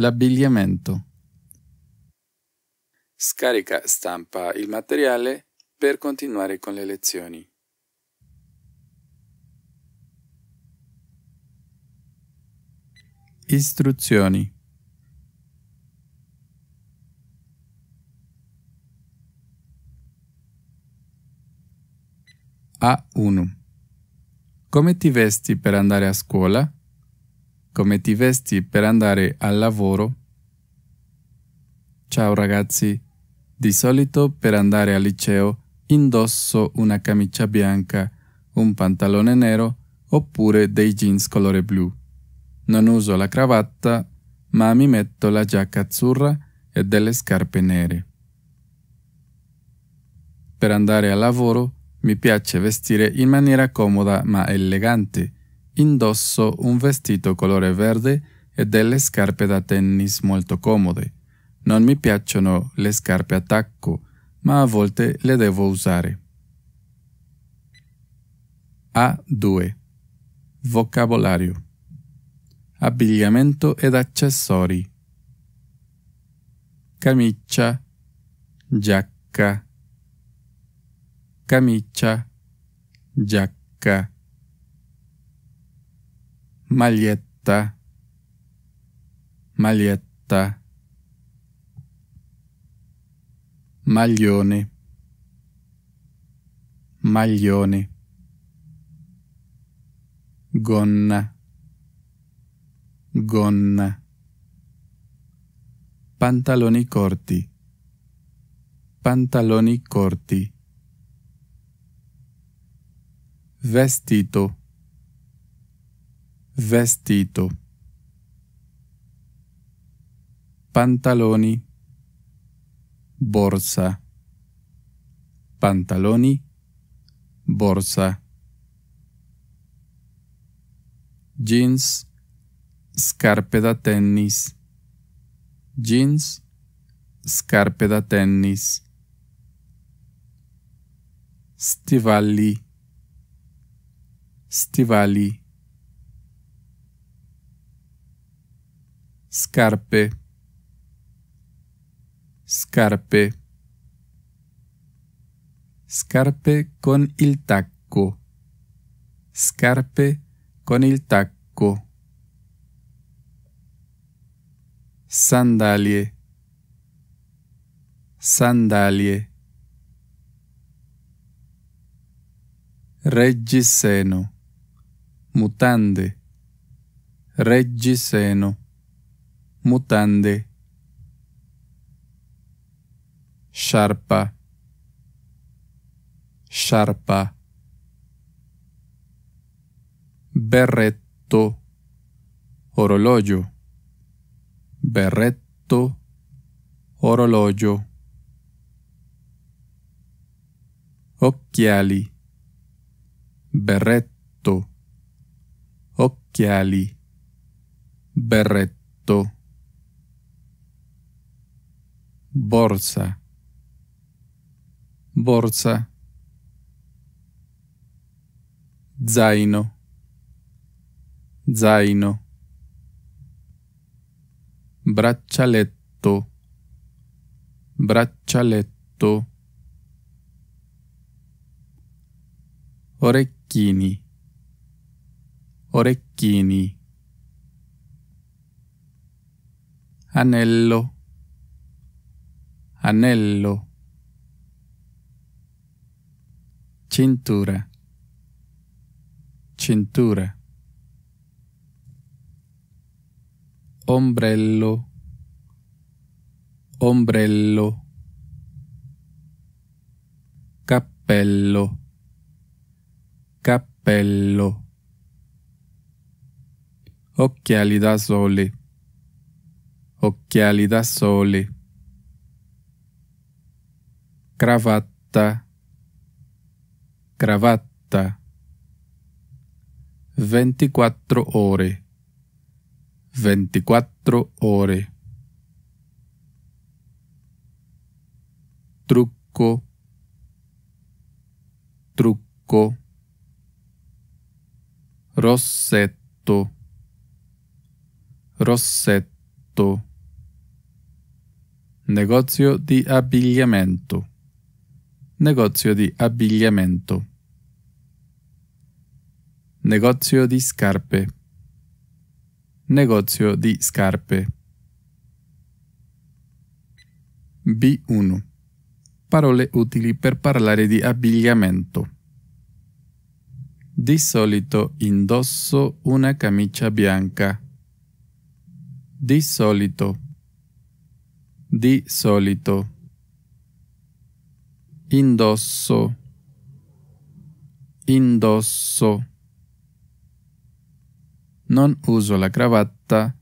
L'abbigliamento. Scarica stampa il materiale per continuare con le lezioni. Istruzioni. A1. Come ti vesti per andare a scuola? come ti vesti per andare al lavoro? Ciao ragazzi, di solito per andare al liceo indosso una camicia bianca, un pantalone nero oppure dei jeans colore blu. Non uso la cravatta, ma mi metto la giacca azzurra e delle scarpe nere. Per andare al lavoro mi piace vestire in maniera comoda ma elegante, Indosso un vestito colore verde e delle scarpe da tennis molto comode. Non mi piacciono le scarpe a tacco, ma a volte le devo usare. A2. Vocabolario. Abbigliamento ed accessori. Camicia, giacca, camicia, giacca maglietta, maglietta, maglione, maglione, gonna, gonna, pantaloni corti, pantaloni corti, vestito, Vestito. Pantaloni. Borsa. Pantaloni. Borsa. Jeans. Scarpe da tennis. Jeans. Scarpe da tennis. Stivali. Stivali scarpe scarpe scarpe con il tacco scarpe con il tacco sandalie sandalie reggiseno mutande reggiseno mutande, sharpa, sharpa, berretto, orologio, berretto, orologio, occhiali, berretto, occhiali, berretto Borsa. Borsa. Zaino. Zaino. Braccialetto. Braccialetto. Orecchini. Orecchini. Anello anello, cintura, cintura, ombrello, ombrello, cappello, cappello, occhiali da sole, occhiali da sole cravatta, cravatta. 24 ore, 24 ore. Trucco, trucco. Rossetto, rossetto. Negozio di abbigliamento Negozio di abbigliamento. Negozio di scarpe. Negozio di scarpe. B1. Parole utili per parlare di abbigliamento. Di solito indosso una camicia bianca. Di solito. Di solito indosso, indosso. Non uso la cravatta,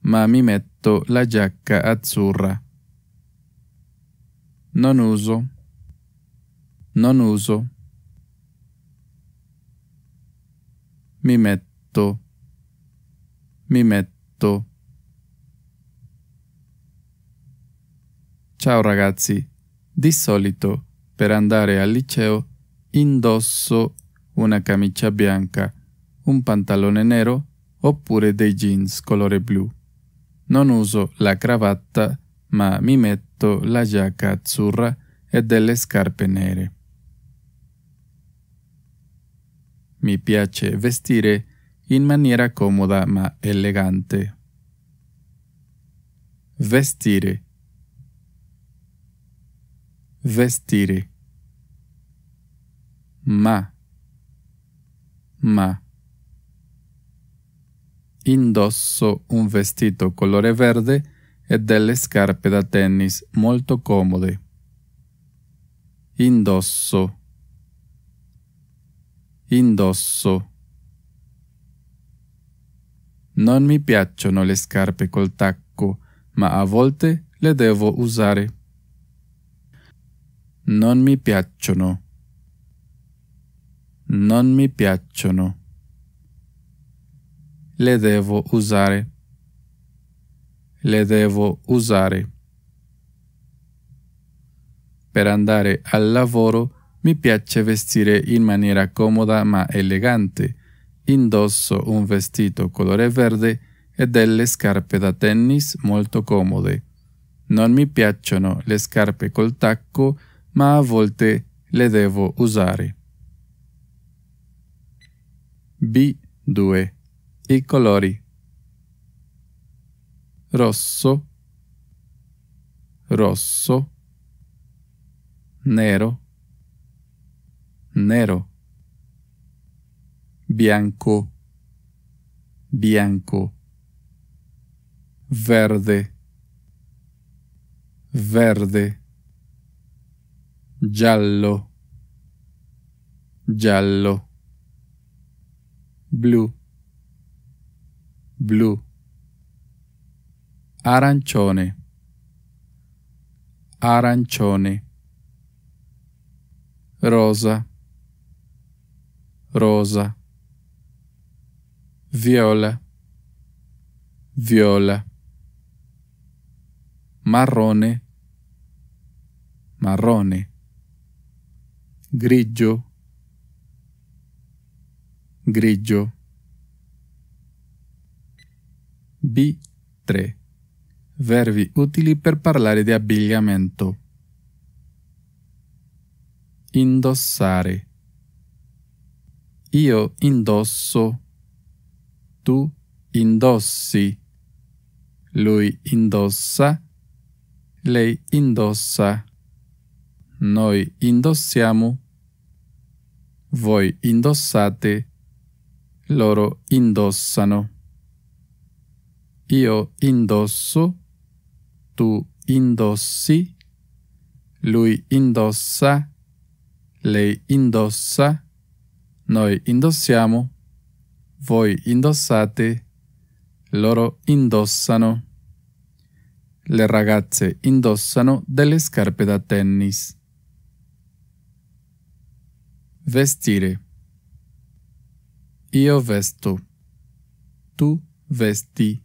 ma mi metto la giacca azzurra. Non uso, non uso. Mi metto, mi metto. Ciao ragazzi, di solito per andare al liceo indosso una camicia bianca, un pantalone nero oppure dei jeans colore blu. Non uso la cravatta, ma mi metto la giacca azzurra e delle scarpe nere. Mi piace vestire in maniera comoda ma elegante. Vestire vestire ma ma indosso un vestito colore verde e delle scarpe da tennis molto comode indosso indosso non mi piacciono le scarpe col tacco ma a volte le devo usare non mi piacciono. Non mi piacciono. Le devo usare. Le devo usare. Per andare al lavoro mi piace vestire in maniera comoda ma elegante. Indosso un vestito colore verde e delle scarpe da tennis molto comode. Non mi piacciono le scarpe col tacco ma a volte le devo usare. B2. I colori. Rosso, rosso, nero, nero, bianco, bianco, verde, verde giallo, giallo, blu, blu, arancione, arancione, rosa, rosa, viola, viola, marrone, marrone grigio, grigio. B3. Verbi utili per parlare di abbigliamento. Indossare. Io indosso. Tu indossi. Lui indossa. Lei indossa. Noi indossiamo voi indossate, loro indossano. Io indosso, tu indossi, lui indossa, lei indossa, noi indossiamo, voi indossate, loro indossano. Le ragazze indossano delle scarpe da tennis. Vestire. Io vesto. Tu vesti.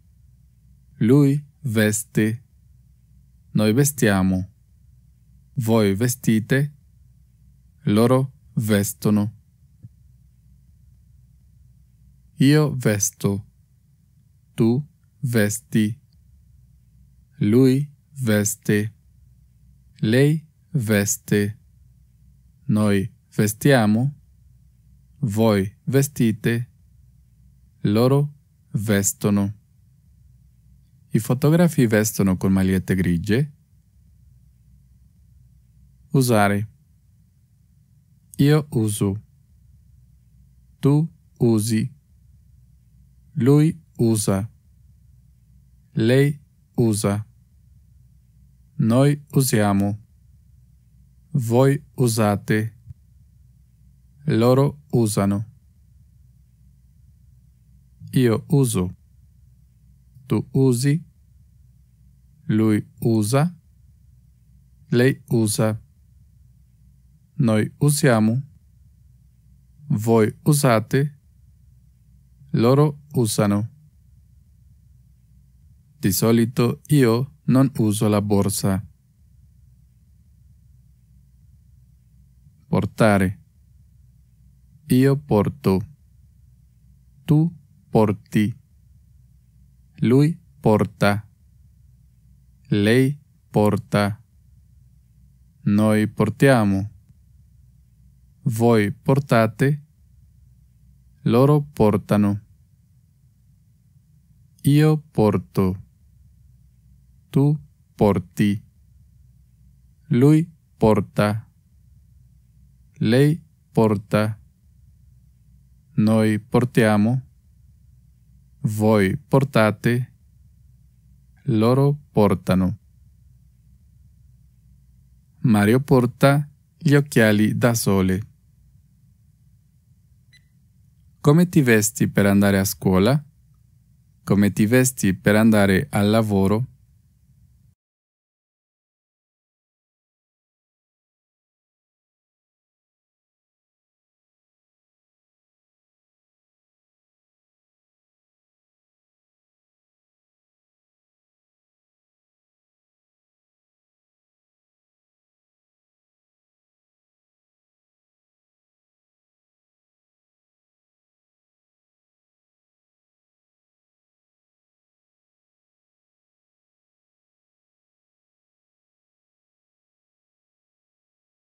Lui veste. Noi vestiamo. Voi vestite. Loro vestono. Io vesto. Tu vesti. Lui veste. Lei veste. Noi Vestiamo, voi vestite, loro vestono. I fotografi vestono con magliette grigie. Usare. Io uso. Tu usi. Lui usa. Lei usa. Noi usiamo. Voi usate. Loro usano. Io uso. Tu usi. Lui usa. Lei usa. Noi usiamo. Voi usate. Loro usano. Di solito io non uso la borsa. Portare. Io porto. Tu porti. Lui porta. Lei porta. Noi portiamo. Voi portate. Loro portano. Io porto. Tu porti. Lui porta. Lei porta. Noi portiamo, voi portate, loro portano. Mario porta gli occhiali da sole. Come ti vesti per andare a scuola? Come ti vesti per andare al lavoro?